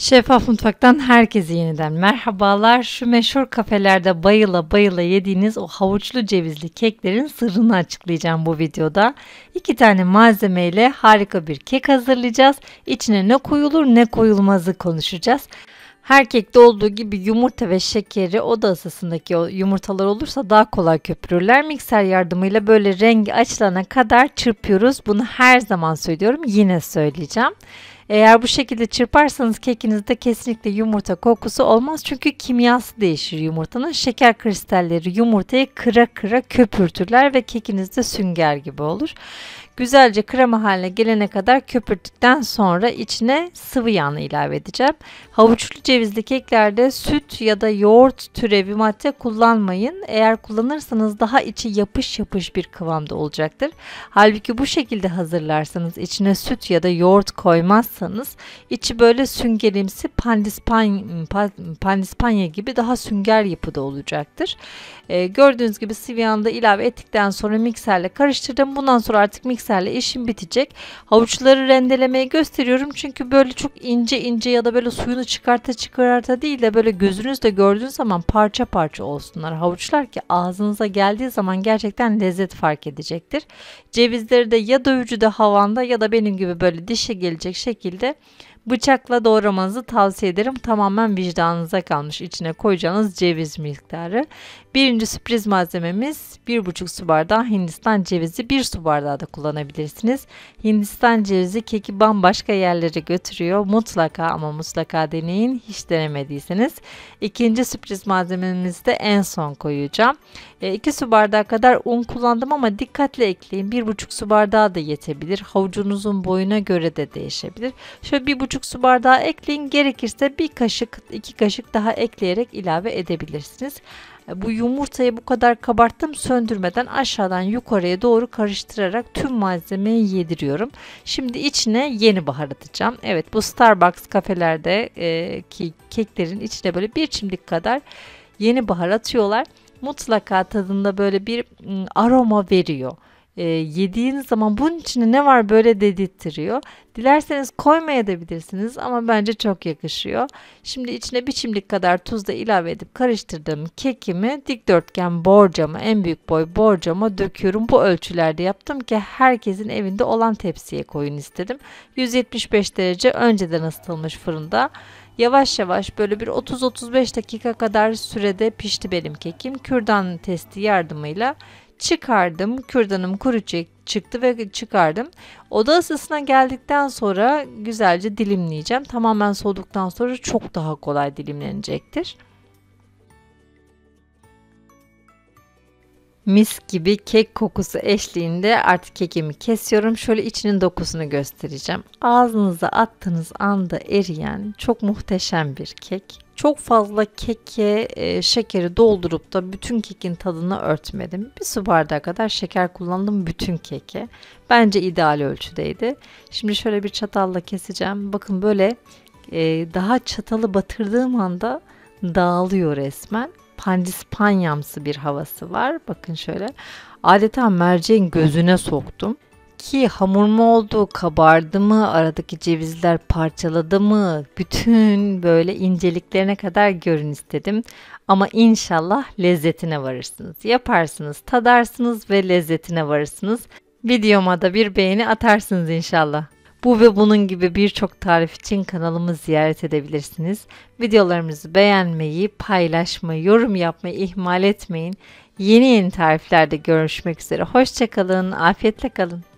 Şeffaf Mutfak'tan herkese yeniden merhabalar. Şu meşhur kafelerde bayıla bayıla yediğiniz o havuçlu cevizli keklerin sırrını açıklayacağım bu videoda. İki tane malzemeyle harika bir kek hazırlayacağız. İçine ne koyulur ne koyulmazı konuşacağız. Her kekte olduğu gibi yumurta ve şekeri oda ısısındaki yumurtalar olursa daha kolay köpürürler. Mikser yardımıyla böyle rengi açılana kadar çırpıyoruz. Bunu her zaman söylüyorum yine söyleyeceğim. Eğer bu şekilde çırparsanız kekinizde kesinlikle yumurta kokusu olmaz. Çünkü kimyası değişir yumurtanın. Şeker kristalleri yumurtayı kıra kıra köpürtürler ve kekinizde sünger gibi olur. Güzelce krema haline gelene kadar köpürttükten sonra içine sıvı yağını ilave edeceğim. Havuçlu cevizli keklerde süt ya da yoğurt türevi madde kullanmayın. Eğer kullanırsanız daha içi yapış yapış bir kıvamda olacaktır. Halbuki bu şekilde hazırlarsanız içine süt ya da yoğurt koymazsanız içi böyle süngerimsi pandispanya, pandispanya gibi daha sünger yapıda olacaktır. Ee, gördüğünüz gibi sıvı yağını da ilave ettikten sonra mikserle karıştırdım. Bundan sonra artık mikser mikserle işim bitecek. Havuçları rendelemeyi gösteriyorum çünkü böyle çok ince ince ya da böyle suyunu çıkarta çıkarta değil de böyle gözünüzde gördüğünüz zaman parça parça olsunlar havuçlar ki ağzınıza geldiği zaman gerçekten lezzet fark edecektir. Cevizleri de ya dövücüde havanda ya da benim gibi böyle dişe gelecek şekilde bıçakla doğramanızı tavsiye ederim. Tamamen vicdanınıza kalmış içine koyacağınız ceviz miktarı. Birinci sürpriz malzememiz 1,5 su bardağı Hindistan cevizi 1 su bardağı da kullanabilirsiniz kullanabilirsiniz. Hindistan cevizi keki bambaşka yerlere götürüyor. Mutlaka ama mutlaka deneyin hiç denemediyseniz. İkinci sürpriz malzememizi de en son koyacağım. 2 e, su bardağı kadar un kullandım ama dikkatle ekleyin. 1,5 su bardağı da yetebilir. Havucunuzun boyuna göre de değişebilir. Şöyle 1,5 su bardağı ekleyin. Gerekirse bir kaşık, iki kaşık daha ekleyerek ilave edebilirsiniz. E, bu yumurtayı bu kadar kabarttım söndürmeden aşağıdan yukarıya doğru karıştırarak tüm malzemeyi yediriyorum. Şimdi içine yeni bahar atacağım. Evet bu Starbucks kafelerde e, ki keklerin içine böyle bir çimdik kadar yeni bahar atıyorlar. Mutlaka tadında böyle bir ıı, aroma veriyor e, yediğiniz zaman bunun içine ne var böyle dedirttiriyor. Dilerseniz koymaya da bilirsiniz ama bence çok yakışıyor. Şimdi içine bir çimdik kadar tuz da ilave edip karıştırdığım kekimi dikdörtgen borcama en büyük boy borcama döküyorum. Bu ölçülerde yaptım ki herkesin evinde olan tepsiye koyun istedim. 175 derece önceden ısıtılmış fırında. Yavaş yavaş böyle bir 30-35 dakika kadar sürede pişti benim kekim. Kürdan testi yardımıyla çıkardım. Kürdanım kuru çıktı ve çıkardım. Oda ısısına geldikten sonra güzelce dilimleyeceğim. Tamamen soğuduktan sonra çok daha kolay dilimlenecektir. Mis gibi kek kokusu eşliğinde artık kekimi kesiyorum. Şöyle içinin dokusunu göstereceğim. Ağzınıza attığınız anda eriyen çok muhteşem bir kek çok fazla keke e, şekeri doldurup da bütün kekin tadını örtmedim. Bir su bardağı kadar şeker kullandım bütün keke. Bence ideal ölçüdeydi. Şimdi şöyle bir çatalla keseceğim. Bakın böyle e, daha çatalı batırdığım anda dağılıyor resmen. Pandispanyamsı bir havası var. Bakın şöyle adeta merceğin gözüne soktum. Peki hamur mu oldu, kabardı mı, aradaki cevizler parçaladı mı? Bütün böyle inceliklerine kadar görün istedim. Ama inşallah lezzetine varırsınız. Yaparsınız, tadarsınız ve lezzetine varırsınız. Videoma da bir beğeni atarsınız inşallah. Bu ve bunun gibi birçok tarif için kanalımı ziyaret edebilirsiniz. Videolarımızı beğenmeyi, paylaşmayı, yorum yapmayı ihmal etmeyin. Yeni yeni tariflerde görüşmek üzere. Hoşçakalın, afiyetle kalın.